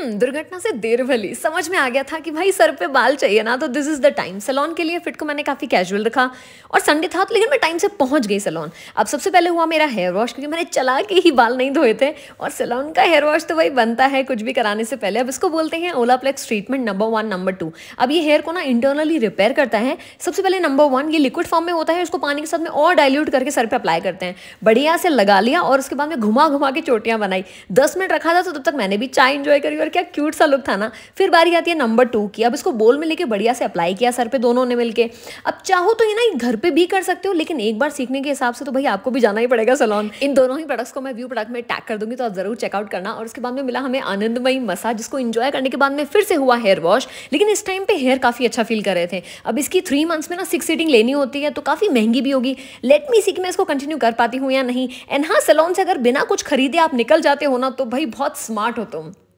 हम्म दुर्घटना से देर भली समझ में आ गया था कि भाई सर पे बाल चाहिए ना तो this is the time salon के लिए फिट को मैंने काफ़ी कैजुअल रखा और संडे था तो लेकिन मैं टाइम से पहुंच गई सलोन अब सबसे पहले हुआ मेरा हेयर वॉश क्योंकि मैंने चला के ही बाल नहीं धोए थे और सलोन का हेयर वॉश तो भाई बनता है कुछ भी कराने से पहले अब इसको बोलते हैं Olaplex treatment number one number two अब ये हेयर को ना इंटरनली रिपेयर करता है सबसे पहले नंबर वन ये लिक्विड फॉर्म में होता है उसको पानी के साथ में और डायल्यूट करके सर पर अप्लाई करते हैं बढ़िया से लगा लिया और उसके बाद में घुमा घुमा के चोटियां बनाई दस मिनट रखा था तो तब तक मैंने भी चाय इंजॉय करी और क्या क्यूट सा लुक था ना फिर बारी आती है नंबर टू की अब इसको बोल में लेके बढ़िया से अप्लाई किया सर पे दोनों ने मिलके अब चाहो तो ये ना घर पे भी कर सकते हो लेकिन एक बार सीखने के हिसाब से तो भाई आपको भी जाना ही पड़ेगा सलोन इन दोनों ही प्रोडक्ट्स को मैं व्यू प्रोडक्ट में टैग कर दूंगी तो आप जरूर चेकआउट करना और उसके बाद में मिला हमें आनंदमयी मसाज जिसको इन्जॉय करने के बाद में फिर से हुआ हेयर वॉश लेकिन इस टाइम पे हेयर काफ़ी अच्छा फील कर रहे थे अब इसकी थ्री मंथ्स में ना सिक्स सीटिंग लेनी होती है तो काफ़ी महंगी भी होगी लेट मी सी कि मैं इसको कंटिन्यू कर पाती हूँ या नहीं एनहा सलोन से अगर बिना कुछ खरीदे आप निकल जाते हो ना तो भाई बहुत स्मार्ट हो तुम